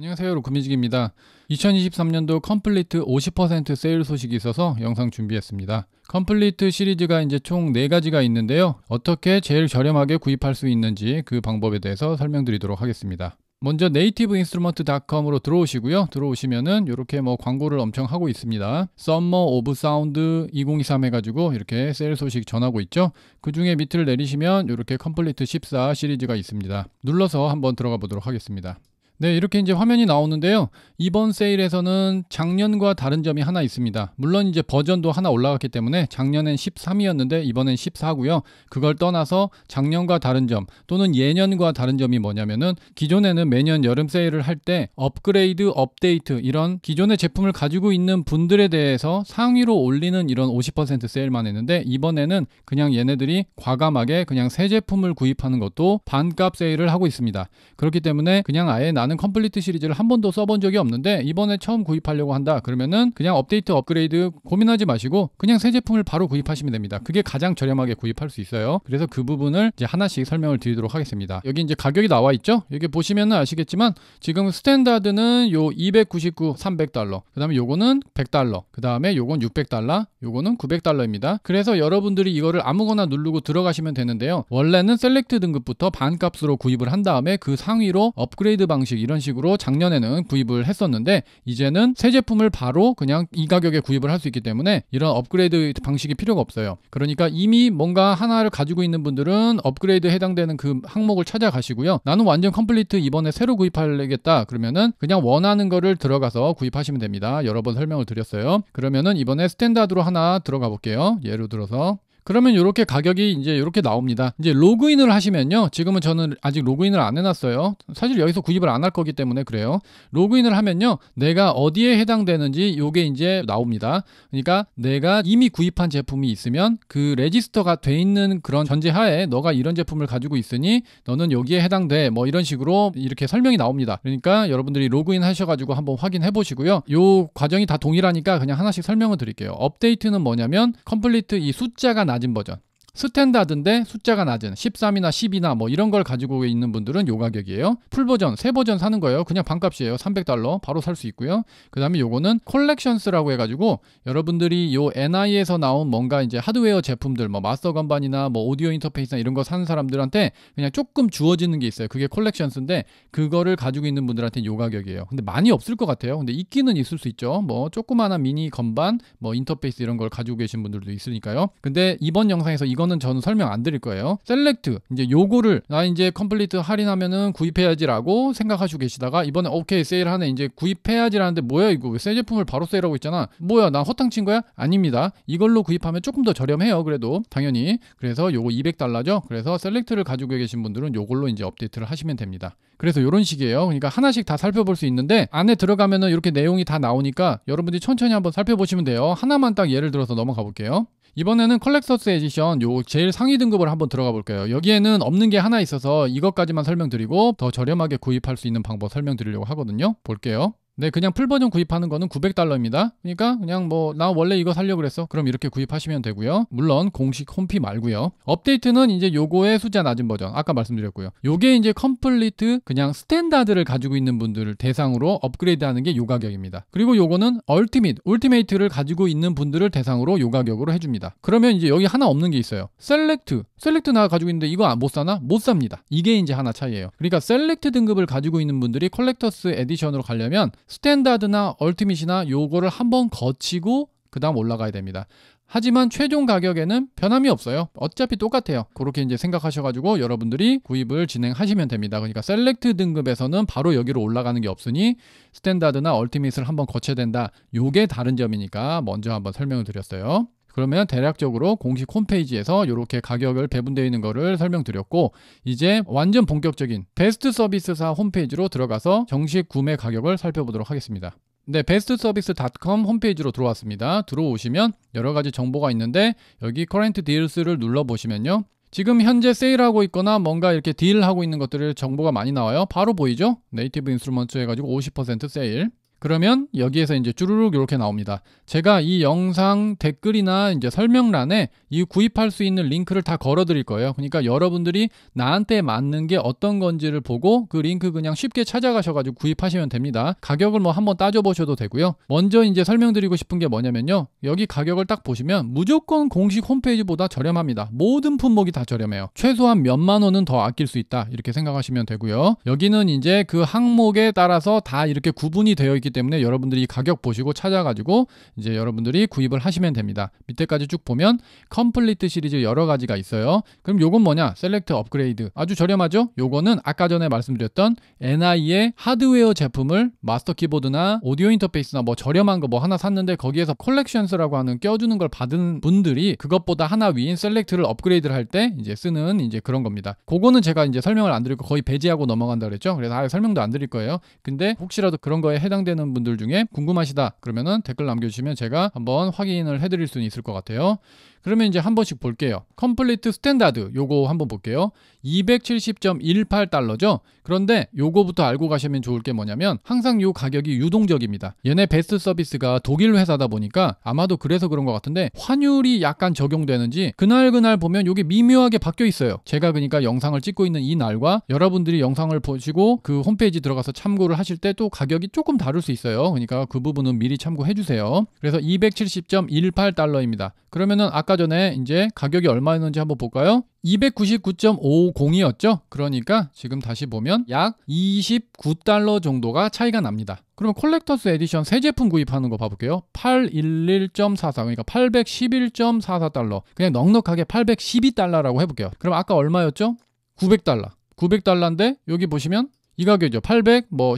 안녕하세요 로크미직입니다 2023년도 컴플리트 50% 세일 소식이 있어서 영상 준비했습니다. 컴플리트 시리즈가 이제 총 4가지가 있는데요. 어떻게 제일 저렴하게 구입할 수 있는지 그 방법에 대해서 설명드리도록 하겠습니다. 먼저 nativeinstrument.com으로 들어오시고요. 들어오시면은 이렇게 뭐 광고를 엄청 하고 있습니다. Summer of Sound 2023 해가지고 이렇게 세일 소식 전하고 있죠. 그 중에 밑을 내리시면 이렇게 컴플리트 14 시리즈가 있습니다. 눌러서 한번 들어가 보도록 하겠습니다. 네, 이렇게 이제 화면이 나오는데요. 이번 세일에서는 작년과 다른 점이 하나 있습니다. 물론 이제 버전도 하나 올라갔기 때문에 작년엔 13이었는데 이번엔 14고요. 그걸 떠나서 작년과 다른 점 또는 예년과 다른 점이 뭐냐면은 기존에는 매년 여름 세일을 할 때 업그레이드, 업데이트 이런 기존의 제품을 가지고 있는 분들에 대해서 상위로 올리는 이런 50% 세일만 했는데 이번에는 그냥 얘네들이 과감하게 그냥 새 제품을 구입하는 것도 반값 세일을 하고 있습니다. 그렇기 때문에 그냥 아예 나는 나는 컴플리트 시리즈를 한 번도 써본 적이 없는데 이번에 처음 구입하려고 한다. 그러면은 그냥 업데이트 업그레이드 고민하지 마시고 그냥 새 제품을 바로 구입하시면 됩니다. 그게 가장 저렴하게 구입할 수 있어요. 그래서 그 부분을 이제 하나씩 설명을 드리도록 하겠습니다. 여기 이제 가격이 나와 있죠? 여기 보시면 아시겠지만 지금 스탠다드는 요 299, 300달러. 그다음에 요거는 100달러. 그다음에 요건 600달러, 요거는 900달러입니다. 그래서 여러분들이 이거를 아무거나 누르고 들어가시면 되는데요. 원래는 셀렉트 등급부터 반값으로 구입을 한 다음에 그 상위로 업그레이드 방식 이런 식으로 작년에는 구입을 했었는데 이제는 새 제품을 바로 그냥 이 가격에 구입을 할 수 있기 때문에 이런 업그레이드 방식이 필요가 없어요. 그러니까 이미 뭔가 하나를 가지고 있는 분들은 업그레이드 해당되는 그 항목을 찾아가시고요. 나는 완전 컴플리트 이번에 새로 구입하려겠다 그러면은 그냥 원하는 거를 들어가서 구입하시면 됩니다. 여러 번 설명을 드렸어요. 그러면은 이번에 스탠다드로 하나 들어가 볼게요. 예를 들어서 그러면 이렇게 가격이 이제 이렇게 나옵니다. 이제 로그인을 하시면요. 지금은 저는 아직 로그인을 안 해놨어요. 사실 여기서 구입을 안 할 거기 때문에 그래요. 로그인을 하면요. 내가 어디에 해당되는지 요게 이제 나옵니다. 그러니까 내가 이미 구입한 제품이 있으면 그 레지스터가 돼 있는 그런 전제하에 너가 이런 제품을 가지고 있으니 너는 여기에 해당돼 뭐 이런 식으로 이렇게 설명이 나옵니다. 그러니까 여러분들이 로그인 하셔가지고 한번 확인해 보시고요. 요 과정이 다 동일하니까 그냥 하나씩 설명을 드릴게요. 업데이트는 뭐냐면 컴플리트 이 숫자가 낮은 버전 스탠다드인데 숫자가 낮은 13이나 10이나 뭐 이런 걸 가지고 있는 분들은 요 가격이에요. 풀버전, 새 버전 사는 거예요. 그냥 반값이에요. 300달러 바로 살 수 있고요. 그 다음에 요거는 컬렉션스라고 해가지고 여러분들이 요 NI에서 나온 뭔가 이제 하드웨어 제품들 뭐 마스터 건반이나 뭐 오디오 인터페이스나 이런 거 사는 사람들한테 그냥 조금 주어지는 게 있어요. 그게 컬렉션스인데 그거를 가지고 있는 분들한테 요 가격이에요. 근데 많이 없을 것 같아요. 근데 있기는 있을 수 있죠. 뭐 조그마한 미니 건반 뭐 인터페이스 이런 걸 가지고 계신 분들도 있으니까요. 근데 이번 영상에서 이 이거는 저는 설명 안 드릴 거예요. 셀렉트 이제 요거를 나 이제 컴플리트 할인하면은 구입해야지라고 생각하시고 계시다가 이번에 오케이 세일하네 이제 구입해야지라는데 뭐야 이거 왜 새 제품을 바로 세일하고 있잖아. 뭐야 나 허탕 친 거야? 아닙니다. 이걸로 구입하면 조금 더 저렴해요. 그래도 당연히 그래서 요거 200달러죠. 그래서 셀렉트를 가지고 계신 분들은 요걸로 이제 업데이트를 하시면 됩니다. 그래서 요런 식이에요. 그러니까 하나씩 다 살펴볼 수 있는데 안에 들어가면은 이렇게 내용이 다 나오니까 여러분들이 천천히 한번 살펴보시면 돼요. 하나만 딱 예를 들어서 넘어가 볼게요. 이번에는 컬렉터스 에디션 요 제일 상위 등급을 한번 들어가 볼게요. 여기에는 없는 게 하나 있어서 이것까지만 설명드리고 더 저렴하게 구입할 수 있는 방법 설명드리려고 하거든요. 볼게요. 네, 그냥 풀 버전 구입하는 거는 900달러입니다. 그러니까 그냥 뭐 나 원래 이거 살려 그랬어. 그럼 이렇게 구입하시면 되고요. 물론 공식 홈피 말고요. 업데이트는 이제 요거의 숫자 낮은 버전. 아까 말씀드렸고요. 요게 이제 컴플리트 그냥 스탠다드를 가지고 있는 분들을 대상으로 업그레이드하는 게 요 가격입니다. 그리고 요거는 얼티밋, 울티메이트를 가지고 있는 분들을 대상으로 요 가격으로 해 줍니다. 그러면 이제 여기 하나 없는 게 있어요. 셀렉트. 셀렉트 나 가지고 있는데 이거 아, 못 사나? 못 삽니다. 이게 이제 하나 차이예요. 그러니까 셀렉트 등급을 가지고 있는 분들이 컬렉터스 에디션으로 가려면 스탠다드나 얼티밋이나 요거를 한번 거치고 그 다음 올라가야 됩니다. 하지만 최종 가격에는 변함이 없어요. 어차피 똑같아요. 그렇게 이제 생각하셔가지고 여러분들이 구입을 진행하시면 됩니다. 그러니까 셀렉트 등급에서는 바로 여기로 올라가는 게 없으니 스탠다드나 얼티밋을 한번 거쳐야 된다. 요게 다른 점이니까 먼저 한번 설명을 드렸어요. 그러면 대략적으로 공식 홈페이지에서 이렇게 가격을 배분되어 있는 거를 설명드렸고 이제 완전 본격적인 베스트 서비스사 홈페이지로 들어가서 정식 구매 가격을 살펴보도록 하겠습니다. 네, 베스트서비스닷컴 홈페이지로 들어왔습니다. 들어오시면 여러 가지 정보가 있는데 여기 커렌트 디일스를 눌러 보시면요. 지금 현재 세일하고 있거나 뭔가 이렇게 딜하고 있는 것들을 정보가 많이 나와요. 바로 보이죠? 네이티브 인스트루먼트 해가지고 50% 세일. 그러면 여기에서 이제 쭈르륵 이렇게 나옵니다. 제가 이 영상 댓글이나 이제 설명란에 이 구입할 수 있는 링크를 다 걸어 드릴 거예요. 그러니까 여러분들이 나한테 맞는 게 어떤 건지를 보고 그 링크 그냥 쉽게 찾아가셔 가지고 구입하시면 됩니다. 가격을 뭐 한번 따져 보셔도 되고요. 먼저 이제 설명드리고 싶은 게 뭐냐면요. 여기 가격을 딱 보시면 무조건 공식 홈페이지보다 저렴합니다. 모든 품목이 다 저렴해요. 최소한 몇만 원은 더 아낄 수 있다. 이렇게 생각하시면 되고요. 여기는 이제 그 항목에 따라서 다 이렇게 구분이 되어 있기 있기 때문에 여러분들이 가격 보시고 찾아가지고 이제 여러분들이 구입을 하시면 됩니다. 밑에까지 쭉 보면 컴플리트 시리즈 여러 가지가 있어요. 그럼 요건 뭐냐? 셀렉트 업그레이드. 아주 저렴하죠? 요거는 아까 전에 말씀드렸던 NI의 하드웨어 제품을 마스터 키보드나 오디오 인터페이스나 뭐 저렴한 거 뭐 하나 샀는데 거기에서 컬렉션스라고 하는 껴주는 걸 받은 분들이 그것보다 하나 위인 셀렉트를 업그레이드를 할 때 이제 쓰는 이제 그런 겁니다. 그거는 제가 이제 설명을 안 드리고 거의 배제하고 넘어간다 그랬죠? 그래서 아예 설명도 안 드릴 거예요. 근데 혹시라도 그런 거에 해당되는 하시는 분들 중에 궁금하시다 그러면은 댓글 남겨주시면 제가 한번 확인을 해드릴 수 있을 것 같아요. 그러면 이제 한 번씩 볼게요. 컴플리트 스탠다드 요거 한번 볼게요. 270.18달러죠. 그런데 요거부터 알고 가시면 좋을 게 뭐냐면 항상 요 가격이 유동적입니다. 얘네 베스트 서비스가 독일 회사다 보니까 아마도 그래서 그런 것 같은데 환율이 약간 적용되는지 그날 그날 보면 요게 미묘하게 바뀌어 있어요. 제가 그러니까 영상을 찍고 있는 이 날과 여러분들이 영상을 보시고 그 홈페이지 들어가서 참고를 하실 때 또 가격이 조금 다를 수 있어요. 그러니까 그 부분은 미리 참고해 주세요. 그래서 270.18달러입니다. 그러면은 아까 아까 전에 이제 가격이 얼마였는지 한번 볼까요? 299.50이었죠? 그러니까 지금 다시 보면 약 29달러 정도가 차이가 납니다. 그러면 콜렉터스 에디션 새 제품 구입하는 거 봐볼게요. 811.44 그러니까 811.44달러 그냥 넉넉하게 812달러라고 해볼게요. 그럼 아까 얼마였죠? 900달러 900달러인데 여기 보시면 이 가격이죠. 8 12달러 뭐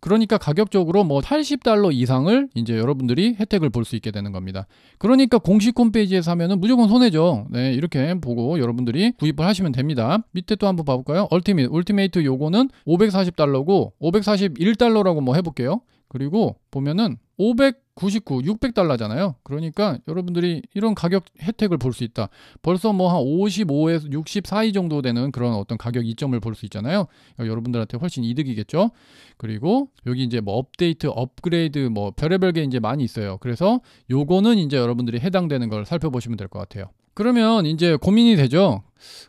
그러니까 가격적으로 뭐 80달러 이상을 이제 여러분들이 혜택을 볼 수 있게 되는 겁니다. 그러니까 공식 홈페이지에서 하면은 무조건 손해죠. 네, 이렇게 보고 여러분들이 구입을 하시면 됩니다. 밑에 또 한번 봐볼까요? 얼티밋, 울티메이트 요거는 540달러고 541달러라고 뭐 해볼게요. 그리고 보면은 500 99, 600달러잖아요. 그러니까 여러분들이 이런 가격 혜택을 볼 수 있다. 벌써 뭐 한 55에서 60 사이 정도 되는 그런 어떤 가격 이점을 볼 수 있잖아요. 여러분들한테 훨씬 이득이겠죠. 그리고 여기 이제 뭐 업데이트, 업그레이드 뭐 별의별 게 이제 많이 있어요. 그래서 요거는 이제 여러분들이 해당되는 걸 살펴보시면 될 것 같아요. 그러면 이제 고민이 되죠.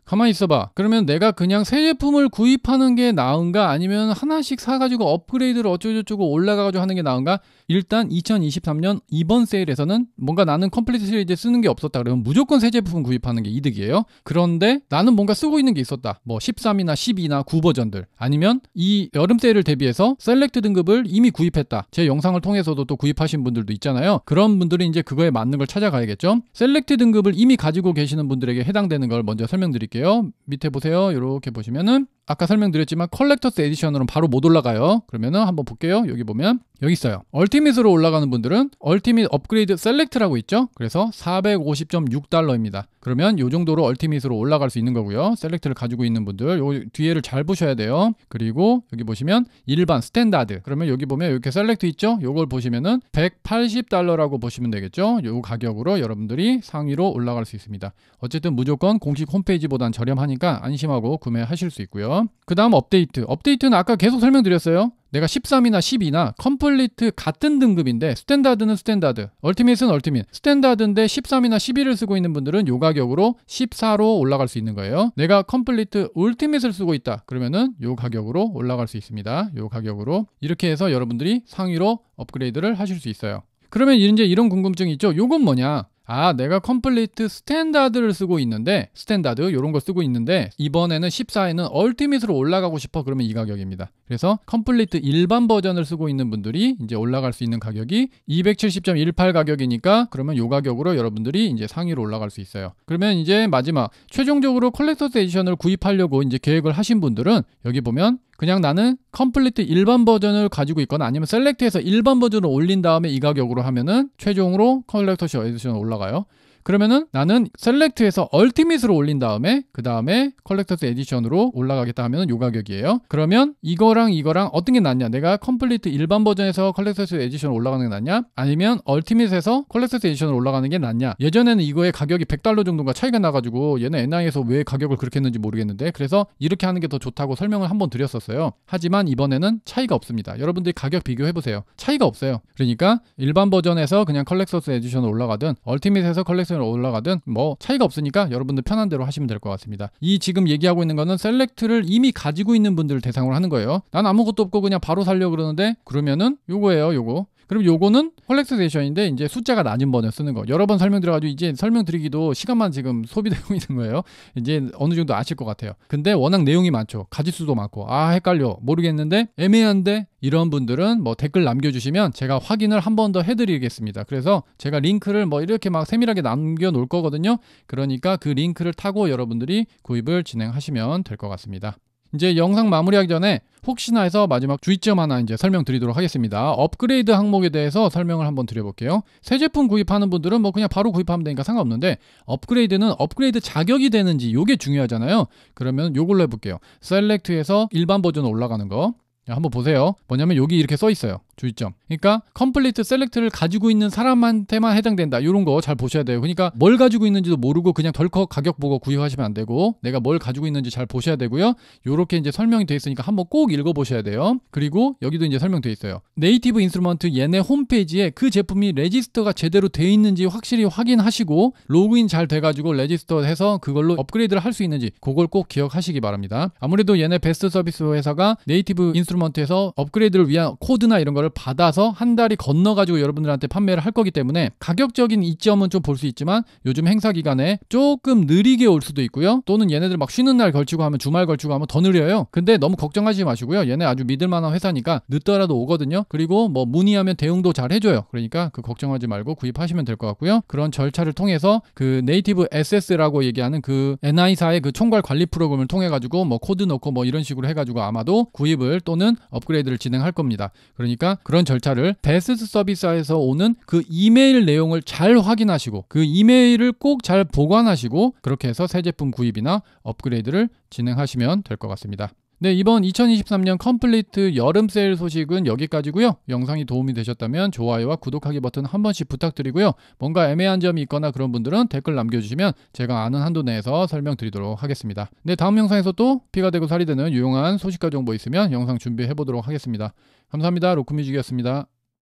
가만히 있어봐. 그러면 내가 그냥 새 제품을 구입하는 게 나은가 아니면 하나씩 사가지고 업그레이드를 어쩌고저쩌고 올라가가지고 하는 게 나은가? 일단 2020 2023년 이번 세일에서는 뭔가 나는 컴플리트 시리즈 쓰는 게 없었다 그러면 무조건 새 제품 구입하는 게 이득이에요. 그런데 나는 뭔가 쓰고 있는 게 있었다. 뭐 13이나 12나 9 버전들 아니면 이 여름 세일을 대비해서 셀렉트 등급을 이미 구입했다. 제 영상을 통해서도 또 구입하신 분들도 있잖아요. 그런 분들은 이제 그거에 맞는 걸 찾아가야겠죠. 셀렉트 등급을 이미 가지고 계시는 분들에게 해당되는 걸 먼저 설명드릴게요. 밑에 보세요. 이렇게 보시면은 아까 설명드렸지만 컬렉터스 에디션으로는 바로 못 올라가요. 그러면은 한번 볼게요. 여기 보면 여기 있어요. 얼티밋으로 올라가는 분들은 얼티밋 업그레이드 셀렉트라고 있죠. 그래서 450.6달러입니다. 그러면 요 정도로 얼티밋으로 올라갈 수 있는 거고요. 셀렉트를 가지고 있는 분들 요 뒤에를 잘 보셔야 돼요. 그리고 여기 보시면 일반 스탠다드. 그러면 여기 보면 이렇게 셀렉트 있죠? 요걸 보시면은 180달러라고 보시면 되겠죠. 요 가격으로 여러분들이 상위로 올라갈 수 있습니다. 어쨌든 무조건 공식 홈페이지보단 저렴하니까 안심하고 구매하실 수 있고요. 그 다음 업데이트. 업데이트는 아까 계속 설명드렸어요. 내가 13이나 12나 컴플리트 같은 등급인데 스탠다드는 스탠다드, 얼티밋은 얼티밋. 스탠다드인데 13이나 12를 쓰고 있는 분들은 요 가격으로 14로 올라갈 수 있는 거예요. 내가 컴플리트 울티밋을 쓰고 있다. 그러면은 요 가격으로 올라갈 수 있습니다. 요 가격으로 이렇게 해서 여러분들이 상위로 업그레이드를 하실 수 있어요. 그러면 이제 이런 궁금증이 있죠. 요건 뭐냐? 아 내가 컴플리트 스탠다드를 쓰고 있는데 스탠다드 요런거 쓰고 있는데 이번에는 14에는 얼티밋으로 올라가고 싶어 그러면 이 가격입니다. 그래서 컴플리트 일반 버전을 쓰고 있는 분들이 이제 올라갈 수 있는 가격이 270.18 가격이니까 그러면 요 가격으로 여러분들이 이제 상위로 올라갈 수 있어요. 그러면 이제 마지막 최종적으로 컬렉터스 에디션을 구입하려고 이제 계획을 하신 분들은 여기 보면 그냥 나는 컴플리트 일반 버전을 가지고 있거나 아니면 셀렉트해서 일반 버전을 올린 다음에 이 가격으로 하면은 최종으로 컬렉터시 에디션으 올라가요. 그러면은 나는 셀렉트에서 얼티밋으로 올린 다음에 그 다음에 컬렉터스 에디션으로 올라가겠다 하면은 요 가격이에요. 그러면 이거랑 이거랑 어떤 게 낫냐? 내가 컴플리트 일반 버전에서 컬렉터스 에디션 올라가는 게 낫냐? 아니면 얼티밋에서 컬렉터스 에디션으로 올라가는 게 낫냐? 예전에는 이거의 가격이 100달러 정도가 차이가 나가지고 얘는 NI에서 왜 가격을 그렇게 했는지 모르겠는데 그래서 이렇게 하는 게 더 좋다고 설명을 한번 드렸었어요. 하지만 이번에는 차이가 없습니다. 여러분들이 가격 비교해 보세요. 차이가 없어요. 그러니까 일반 버전에서 그냥 컬렉터스 에디션 으로 올라가든 얼티밋에서 컬렉터스 1 0 올라가든 뭐 차이가 없으니까 여러분들 편한 대로 하시면 될 것 같습니다. 이 지금 얘기하고 있는 거는 셀렉트를 이미 가지고 있는 분들을 대상으로 하는 거예요. 난 아무것도 없고 그냥 바로 살려 그러는데 그러면은 요거예요, 요거. 그럼 요거는 컬렉트 세션인데 이제 숫자가 낮은 번에 쓰는 거. 여러 번 설명드려가지고 이제 설명드리기도 시간만 지금 소비되고 있는 거예요. 이제 어느 정도 아실 것 같아요. 근데 워낙 내용이 많죠. 가짓수도 많고 아 헷갈려 모르겠는데 애매한데 이런 분들은 뭐 댓글 남겨주시면 제가 확인을 한 번 더 해드리겠습니다. 그래서 제가 링크를 뭐 이렇게 막 세밀하게 남겨놓을 거거든요. 그러니까 그 링크를 타고 여러분들이 구입을 진행하시면 될 것 같습니다. 이제 영상 마무리하기 전에 혹시나 해서 마지막 주의점 하나 이제 설명드리도록 하겠습니다. 업그레이드 항목에 대해서 설명을 한번 드려볼게요. 새 제품 구입하는 분들은 뭐 그냥 바로 구입하면 되니까 상관없는데 업그레이드는 업그레이드 자격이 되는지 이게 중요하잖아요. 그러면 요걸로 해볼게요. 셀렉트에서 일반 버전 올라가는 거. 한번 보세요. 뭐냐면 여기 이렇게 써 있어요. 주의점. 그러니까 컴플리트 셀렉트를 가지고 있는 사람한테만 해당된다. 이런 거 잘 보셔야 돼요. 그러니까 뭘 가지고 있는지도 모르고 그냥 덜컥 가격 보고 구입하시면 안 되고 내가 뭘 가지고 있는지 잘 보셔야 되고요. 이렇게 이제 설명이 돼 있으니까 한번 꼭 읽어 보셔야 돼요. 그리고 여기도 이제 설명되어 있어요. 네이티브 인스트루먼트 얘네 홈페이지에 그 제품이 레지스터가 제대로 돼 있는지 확실히 확인하시고 로그인 잘 돼 가지고 레지스터 해서 그걸로 업그레이드를 할 수 있는지 그걸 꼭 기억하시기 바랍니다. 아무래도 얘네 베스트 서비스 회사가 네이티브 인스트루먼트에서 업그레이드를 위한 코드나 이런 거를 받아서 나서 한 달이 건너가지고 여러분들한테 판매를 할 거기 때문에 가격적인 이점은 좀 볼 수 있지만 요즘 행사 기간에 조금 느리게 올 수도 있고요. 또는 얘네들 막 쉬는 날 걸치고 하면 주말 걸치고 하면 더 느려요. 근데 너무 걱정하지 마시고요. 얘네 아주 믿을만한 회사니까 늦더라도 오거든요. 그리고 뭐 문의하면 대응도 잘 해줘요. 그러니까 그 걱정하지 말고 구입하시면 될 것 같고요. 그런 절차를 통해서 그 네이티브 SS라고 얘기하는 그 NI사의 그 총괄 관리 프로그램을 통해 가지고 뭐 코드 넣고 뭐 이런 식으로 해가지고 아마도 구입을 또는 업그레이드를 진행할 겁니다. 그러니까 그런 절차 데이터를 데스트 서비스에서 오는 그 이메일 내용을 잘 확인하시고 그 이메일을 꼭 잘 보관하시고 그렇게 해서 새 제품 구입이나 업그레이드를 진행하시면 될 것 같습니다. 네, 이번 2023년 컴플리트 여름 세일 소식은 여기까지고요. 영상이 도움이 되셨다면 좋아요와 구독하기 버튼 한 번씩 부탁드리고요. 뭔가 애매한 점이 있거나 그런 분들은 댓글 남겨주시면 제가 아는 한도 내에서 설명드리도록 하겠습니다. 네, 다음 영상에서 또 피가 되고 살이 되는 유용한 소식과 정보 있으면 영상 준비해 보도록 하겠습니다. 감사합니다. 로크뮤직이었습니다.